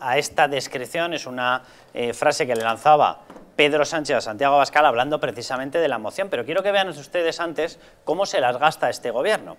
a esta descripción es una eh, frase que le lanzaba Pedro Sánchez a Santiago Abascal hablando precisamente de la moción, pero quiero que vean ustedes antes cómo se las gasta este gobierno.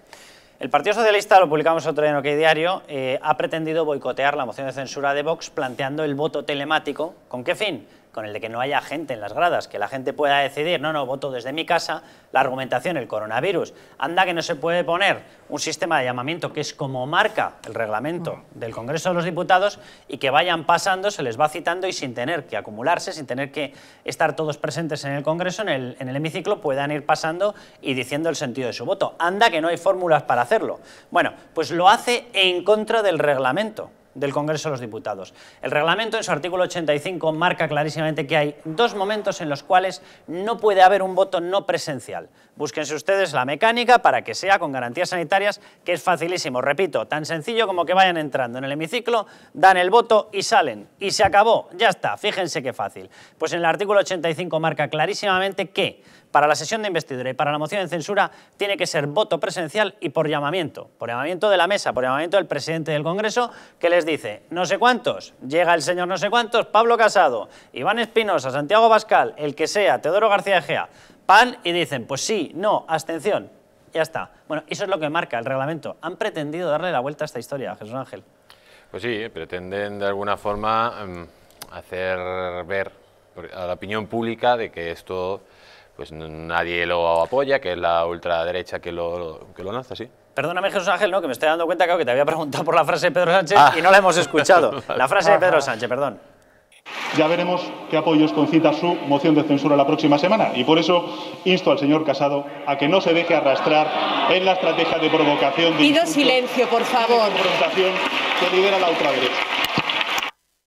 El Partido Socialista, lo publicamos otro día en OK Diario, eh, ha pretendido boicotear la moción de censura de Vox planteando el voto telemático. ¿Con qué fin? con el de que no haya gente en las gradas, que la gente pueda decidir, no, no, voto desde mi casa, la argumentación, el coronavirus, anda que no se puede poner un sistema de llamamiento que es como marca el reglamento mm. del Congreso de los Diputados y que vayan pasando, se les va citando y sin tener que acumularse, sin tener que estar todos presentes en el Congreso, en el, en el hemiciclo, puedan ir pasando y diciendo el sentido de su voto. Anda que no hay fórmulas para hacerlo. Bueno, pues lo hace en contra del reglamento del Congreso de los Diputados. El reglamento, en su artículo 85, marca clarísimamente que hay dos momentos en los cuales no puede haber un voto no presencial. Búsquense ustedes la mecánica para que sea con garantías sanitarias, que es facilísimo, repito, tan sencillo como que vayan entrando en el hemiciclo, dan el voto y salen. Y se acabó, ya está, fíjense qué fácil. Pues en el artículo 85 marca clarísimamente que para la sesión de investidura y para la moción de censura tiene que ser voto presencial y por llamamiento, por llamamiento de la mesa, por llamamiento del presidente del Congreso, que les dice no sé cuántos, llega el señor no sé cuántos, Pablo Casado, Iván Espinosa, Santiago Bascal, el que sea, Teodoro García Gea, pan y dicen pues sí, no, abstención, ya está. Bueno, eso es lo que marca el reglamento. Han pretendido darle la vuelta a esta historia, Jesús Ángel. Pues sí, pretenden de alguna forma em, hacer ver a la opinión pública de que esto pues nadie lo apoya, que es la ultraderecha que lo, que lo lanza, sí. Perdóname, Jesús Ángel, ¿no? que me estoy dando cuenta que te había preguntado por la frase de Pedro Sánchez ah. y no la hemos escuchado. La frase de Pedro Sánchez, perdón. Ya veremos qué apoyos concita su moción de censura la próxima semana. Y por eso insto al señor Casado a que no se deje arrastrar en la estrategia de provocación de. Pido silencio, por favor. que lidera la ultraderecha.